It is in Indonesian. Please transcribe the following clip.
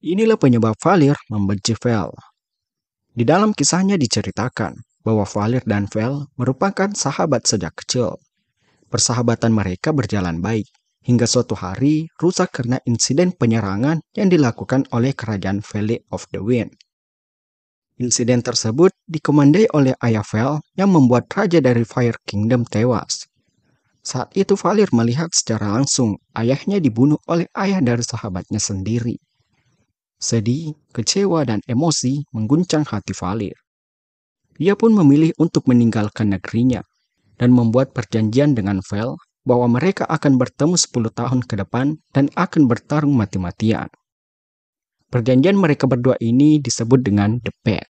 Inilah penyebab Valir membenci Vel. Di dalam kisahnya diceritakan bahwa Valir dan Vel merupakan sahabat sejak kecil. Persahabatan mereka berjalan baik, hingga suatu hari rusak karena insiden penyerangan yang dilakukan oleh kerajaan Valley of the Wind. Insiden tersebut dikomandai oleh ayah Vel yang membuat raja dari Fire Kingdom tewas. Saat itu Valir melihat secara langsung ayahnya dibunuh oleh ayah dari sahabatnya sendiri. Sedih, kecewa, dan emosi mengguncang hati Valir. Ia pun memilih untuk meninggalkan negerinya dan membuat perjanjian dengan Vel bahwa mereka akan bertemu 10 tahun ke depan dan akan bertarung mati-matian. Perjanjian mereka berdua ini disebut dengan The Pact.